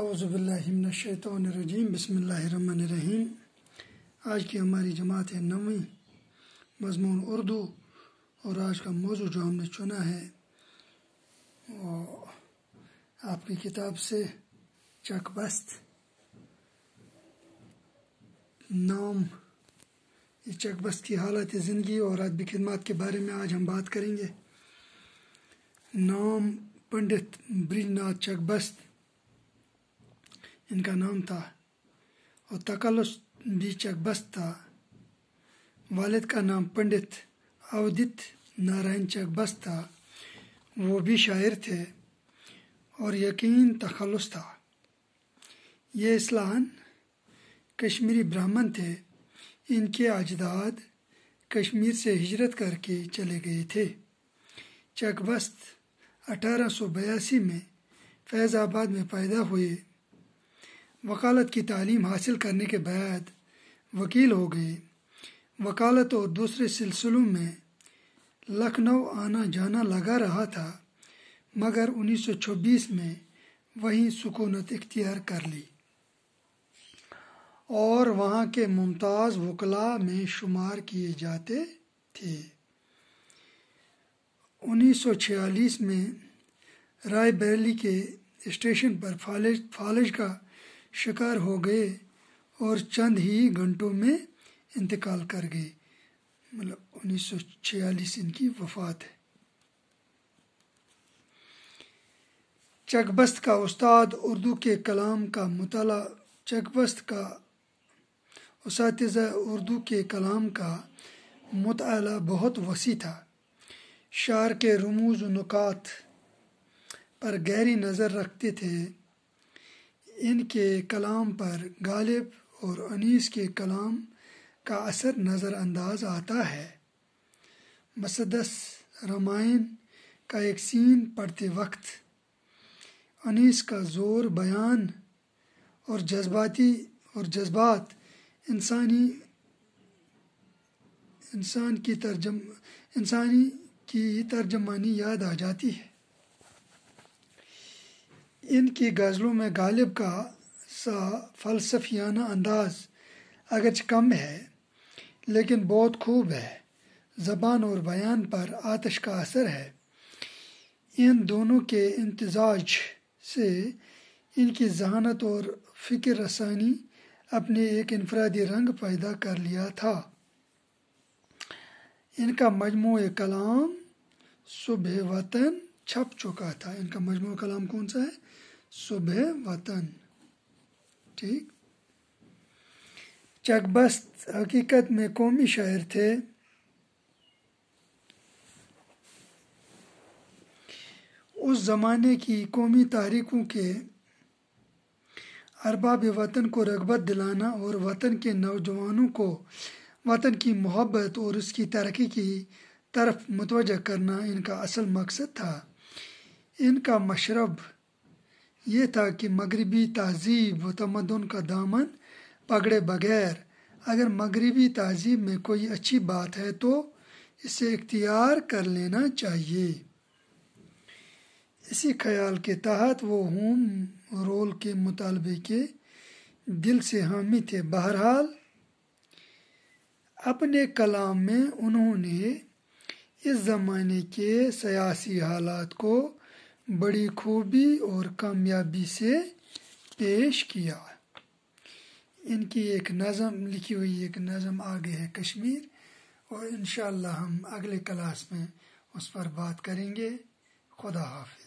अवज़बिल्लिमिनशैतरजीम बसमीम आज की हमारी जमात है नवी मजमून उर्दू और आज का मौजू जो हमने चुना है वो आपकी किताब से चकबस्त नाम ये चकबस्त की हालत ज़िंदगी और अदबी खदमात के बारे में आज हम बात करेंगे नाम पंडित ब्रिजनाथ चकबस्त इनका नाम था और तकल भी चकबस था वालिद का नाम पंडित अवदित नारायण चकबस था वो भी शायर थे और यकीन तखलस था ये इस्लान कश्मीरी ब्राह्मण थे इनके अजदाद कश्मीर से हिजरत करके चले गए थे चकबस्त अठारह में फैज़ाबाद में पैदा हुए वकालत की तालीम हासिल करने के बाद वकील हो गए वकालत और दूसरे सिलसिलों में लखनऊ आना जाना लगा रहा था मगर 1926 में वहीं सुकूनत इख्तियार कर ली और वहाँ के मुमताज़ वकला में शुमार किए जाते थे 1946 में रायबरेली के स्टेशन पर फालिज फालिज का शिकार हो गए और चंद ही घंटों में इंतकाल कर गए मतलब 1946 इनकी वफात है चकबस्त का उस्ताद उर्दू के कलाम का मताल चकबस्त का उस उर्दू के कलाम का मताल बहुत वसी था शार के रमूज नक़ात पर गहरी नज़र रखते थे इनके कलाम पर गालिब और अनीस के कलाम का असर नज़रअंदाज आता है मसदस रामायण का एक सीन पढ़ते वक्त अनीस का ज़ोर बयान और जज्बाती और जज्बात इंसानी इंसान की तर्जम इंसानी की तर्जमानी याद आ जाती है इनकी गज़लों में गालिब का सा फ़लसफियाना अंदाज अगच कम है लेकिन बहुत खूब है ज़बान और बयान पर आतश का असर है इन दोनों के इम्तजाज से इनकी जहानत और फिक्र रसानी अपने एक इनफरादी रंग पैदा कर लिया था इनका मजमू कलाम सुबह वतन छप चुका था इनका मजमू कलाम कौन सा है सुबह वतन ठीक चकबस्त हकीकत में कौमी शायर थे उस ज़माने की कौमी तहरीकों के अरबाब वतन को रगबत दिलाना और वतन के नौजवानों को वतन की मोहब्बत और उसकी तरक्की की तरफ मुतवजह करना इनका असल मकसद था इनका मशरब ये था कि मगरबी तहजीब व तमदन का दामन पकड़े बगैर अगर मगरबी तहजीब में कोई अच्छी बात है तो इसे इख्तियार कर लेना चाहिए इसी ख्याल के तहत वो होम रोल के मुतालबे के दिल से हामी थे बहरहाल अपने कलाम में उन्होंने इस ज़माने के सियासी हालात को बड़ी खूबी और कामयाबी से पेश किया इनकी एक नज़म लिखी हुई एक नज़म आगे है कश्मीर और इन हम अगले क्लास में उस पर बात करेंगे खुदा हाफि